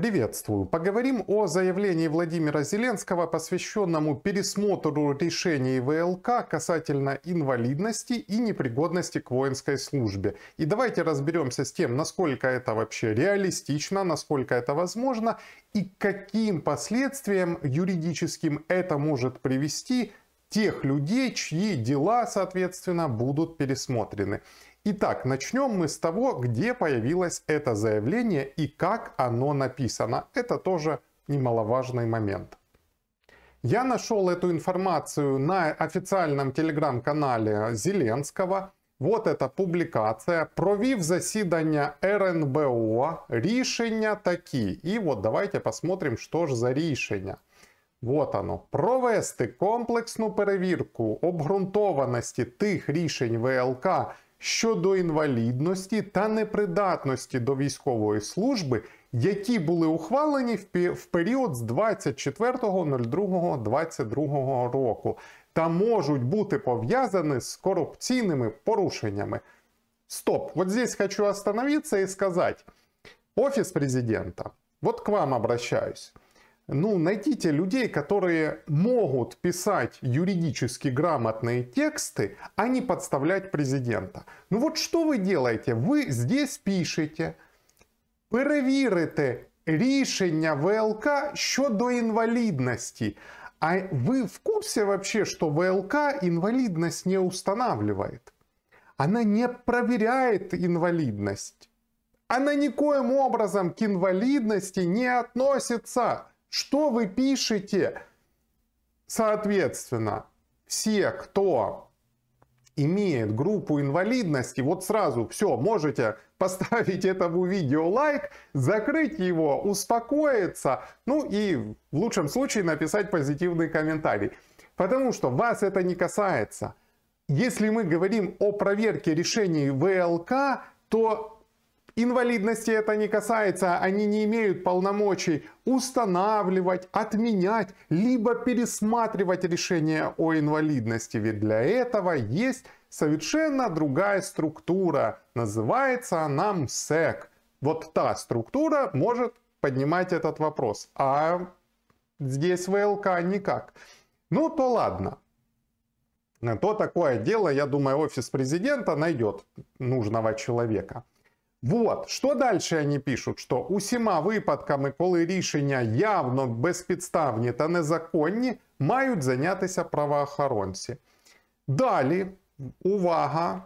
Приветствую. Поговорим о заявлении Владимира Зеленского, посвященному пересмотру решений ВЛК касательно инвалидности и непригодности к воинской службе. И давайте разберемся с тем, насколько это вообще реалистично, насколько это возможно и каким последствиям юридическим это может привести тех людей, чьи дела, соответственно, будут пересмотрены. Итак, начнем мы с того, где появилось это заявление и как оно написано. Это тоже немаловажный момент. Я нашел эту информацию на официальном телеграм-канале Зеленского. Вот эта публикация Провів засідання РНБО. Решения такие. И вот давайте посмотрим, что ж за рішення. Вот оно. Провести комплексную проверку обґрунтованості тих решений ВЛК, щодо інвалідності та непридатності до військової служби, які були ухвалені в період з 24.02.22 року, та можуть бути пов'язані з корупційними порушеннями. Стоп, от здесь хочу остановитися і сказати: офіс президента, от к вам обращаюсь. ну, найдите людей, которые могут писать юридически грамотные тексты, а не подставлять президента. Ну вот что вы делаете? Вы здесь пишете, перевірите решение ВЛК до инвалидности. А вы в курсе вообще, что ВЛК инвалидность не устанавливает? Она не проверяет инвалидность. Она никоим образом к инвалидности не относится. Что вы пишете? Соответственно, все, кто имеет группу инвалидности, вот сразу все, можете поставить этому видео лайк, закрыть его, успокоиться, ну и в лучшем случае написать позитивный комментарий. Потому что вас это не касается. Если мы говорим о проверке решений ВЛК, то Инвалидности это не касается, они не имеют полномочий устанавливать, отменять, либо пересматривать решение о инвалидности, ведь для этого есть совершенно другая структура, называется она МСЭК. Вот та структура может поднимать этот вопрос, а здесь ВЛК никак. Ну то ладно, то такое дело, я думаю, офис президента найдет нужного человека. Вот що дальше вони пишуть, що усіма випадками, коли рішення явно безпідставні та незаконні, мають зайнятися правоохоронці. Далі, увага!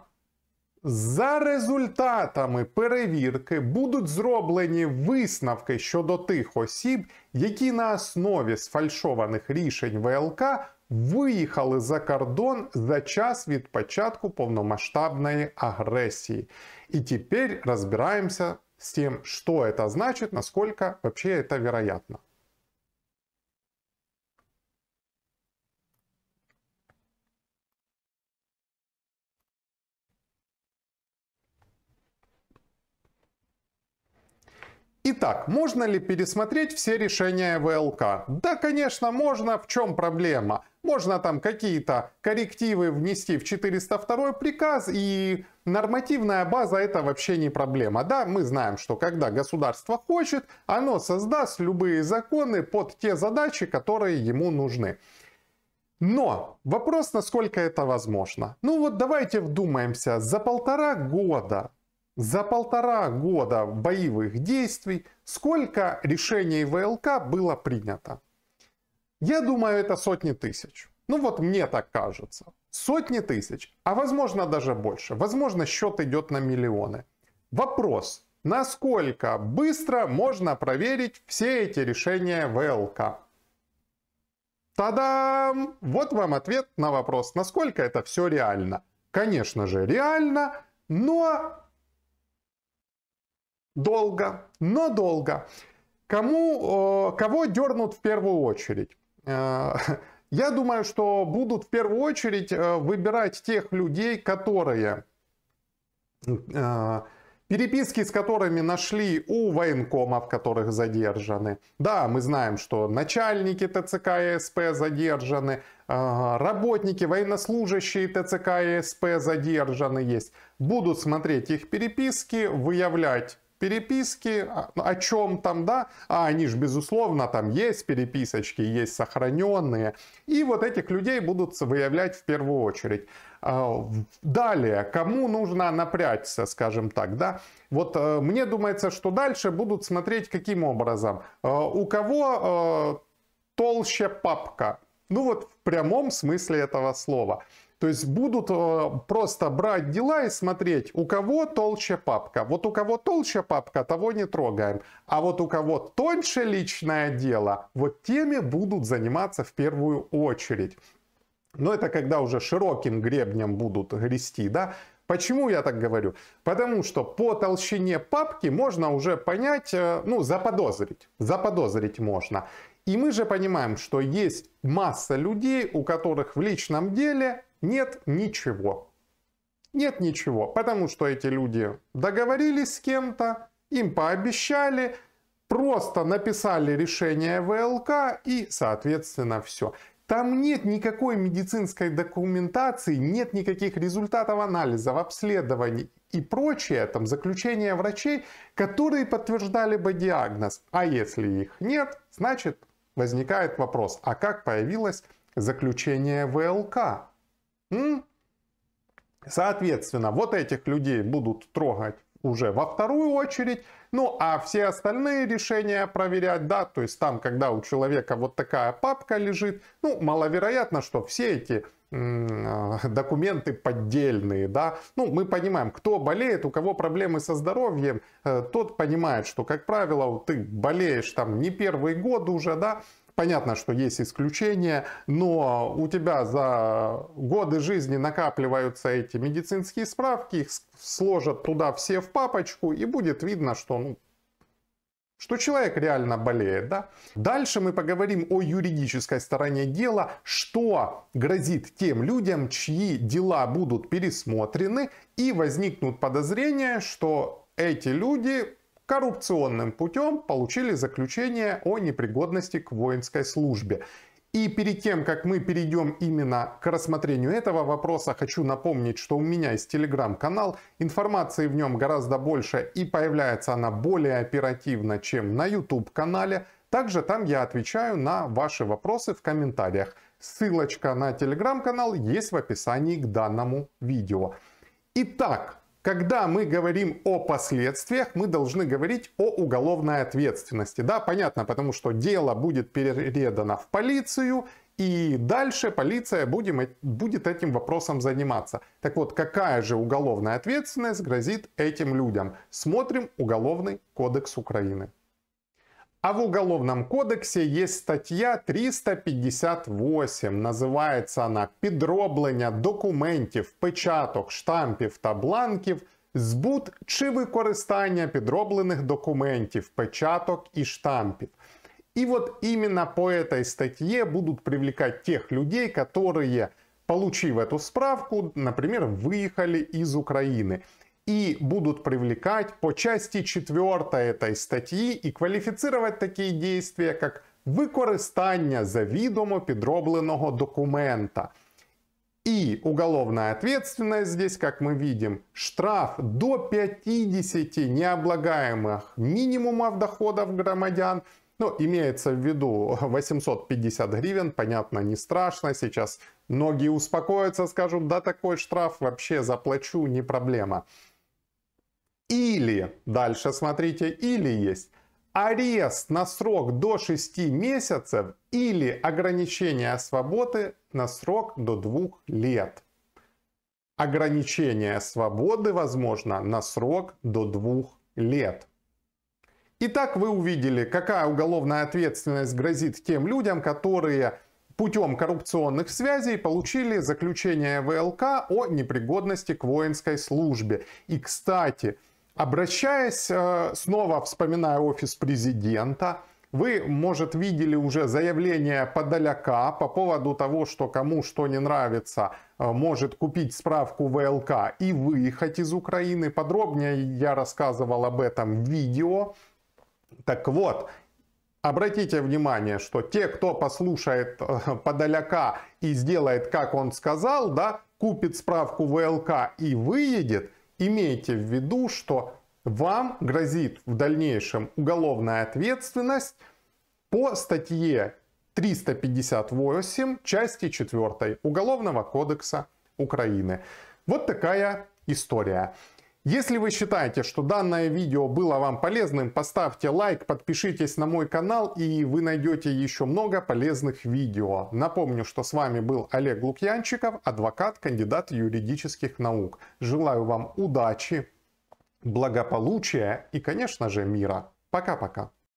За результатами перевірки будуть зроблені висновки щодо тих осіб, які на основі сфальшованих рішень ВЛК виїхали за кордон за час від початку повномасштабної агресії. И теперь разбираемся с тем, что это значит, насколько вообще это вероятно. Итак, можно ли пересмотреть все решения ВЛК? Да, конечно, можно. В чем проблема? Можно там какие-то коррективы внести в 402 приказ, и нормативная база это вообще не проблема. Да, мы знаем, что когда государство хочет, оно создаст любые законы под те задачи, которые ему нужны. Но вопрос, насколько это возможно. Ну вот давайте вдумаемся, за полтора года, за полтора года боевых действий, сколько решений ВЛК было принято? Я думаю, это сотни тысяч. Ну вот мне так кажется. Сотни тысяч, а возможно даже больше. Возможно, счет идет на миллионы. Вопрос, насколько быстро можно проверить все эти решения ВЛК? Тадам! Вот вам ответ на вопрос, насколько это все реально. Конечно же, реально, но долго, но долго. Кому, э, кого дернут в первую очередь? Э, я думаю, что будут в первую очередь э, выбирать тех людей, которые э, переписки с которыми нашли у военкомов, которых задержаны. Да, мы знаем, что начальники ТЦК и СП задержаны, работники, военнослужащие ТЦК и СП задержаны есть. Будут смотреть их переписки, выявлять переписки, а, ну, о чем там, да, а они же, безусловно, там есть переписочки, есть сохраненные, и вот этих людей будут выявлять в первую очередь. А, далее, кому нужно напрячься, скажем так, да? Вот э, мне думается, что дальше будут смотреть каким образом. Э, у кого э, толще папка? Ну вот в прямом смысле этого слова. То есть будут э, просто брать дела и смотреть, у кого толще папка. Вот у кого толще папка, того не трогаем. А вот у кого тоньше личное дело, вот теми будут заниматься в первую очередь. Но это когда уже широким гребнем будут грести, да? Почему я так говорю? Потому что по толщине папки можно уже понять, э, ну, заподозрить. Заподозрить можно. И мы же понимаем, что есть масса людей, у которых в личном деле нет ничего. Нет ничего, потому что эти люди договорились с кем-то, им пообещали, просто написали решение ВЛК и, соответственно, все. Там нет никакой медицинской документации, нет никаких результатов анализов, обследований и прочее, там заключения врачей, которые подтверждали бы диагноз. А если их нет, значит возникает вопрос, а как появилось заключение ВЛК? Соответственно, вот этих людей будут трогать уже во вторую очередь, ну а все остальные решения проверять, да, то есть там, когда у человека вот такая папка лежит, ну маловероятно, что все эти документы поддельные, да, ну мы понимаем, кто болеет, у кого проблемы со здоровьем, э, тот понимает, что, как правило, ты болеешь там не первый год уже, да, Понятно, что есть исключения, но у тебя за годы жизни накапливаются эти медицинские справки, их сложат туда все в папочку, и будет видно, что ну, что человек реально болеет. Да? Дальше мы поговорим о юридической стороне дела, что грозит тем людям, чьи дела будут пересмотрены и возникнут подозрения, что эти люди коррупционным путем получили заключение о непригодности к воинской службе. И перед тем, как мы перейдем именно к рассмотрению этого вопроса, хочу напомнить, что у меня есть телеграм-канал, информации в нем гораздо больше и появляется она более оперативно, чем на YouTube-канале. Также там я отвечаю на ваши вопросы в комментариях. Ссылочка на телеграм-канал есть в описании к данному видео. Итак, когда мы говорим о последствиях, мы должны говорить о уголовной ответственности. Да, понятно, потому что дело будет передано в полицию, и дальше полиция будем, э, будет этим вопросом заниматься. Так вот, какая же уголовная ответственность грозит этим людям? Смотрим Уголовный кодекс Украины. А в Уголовном кодексе есть статья 358. называется она підроблення документів, печаток, штампів та бланків, збут чи використання підроблених документів, печаток і штампів. И вот именно по этой статье будут привлекать тех людей, которые, получив эту справку, например, выехали из Украины и будут привлекать по части 4 этой статьи и квалифицировать такие действия как выкористання завідомо підробленого документа. И уголовная ответственность здесь, как мы видим, штраф до 50 необлагаемых минимумов доходов громадян. Ну, имеется в виду 850 гривен, понятно, не страшно. Сейчас многие успокоятся, скажут, да, такой штраф вообще заплачу, не проблема. Или, дальше смотрите, или есть арест на срок до 6 месяцев или ограничение свободы на срок до 2 лет. Ограничение свободы возможно на срок до 2 лет. Итак, вы увидели, какая уголовная ответственность грозит тем людям, которые путем коррупционных связей получили заключение ВЛК о непригодности к воинской службе. И, кстати, Обращаясь, э, снова вспоминая офис президента, вы, может, видели уже заявление Подоляка по поводу того, что кому что не нравится, э, может купить справку ВЛК и выехать из Украины. Подробнее я рассказывал об этом в видео. Так вот, Обратите внимание, что те, кто послушает э, Подоляка и сделает, как он сказал, да, купит справку ВЛК и выедет, имейте в виду, что вам грозит в дальнейшем уголовная ответственность по статье 358 части 4 Уголовного кодекса Украины. Вот такая история. Если вы считаете, что данное видео было вам полезным, поставьте лайк, подпишитесь на мой канал и вы найдете еще много полезных видео. Напомню, что с вами был Олег Лукьянчиков, адвокат, кандидат юридических наук. Желаю вам удачи, благополучия и, конечно же, мира. Пока-пока.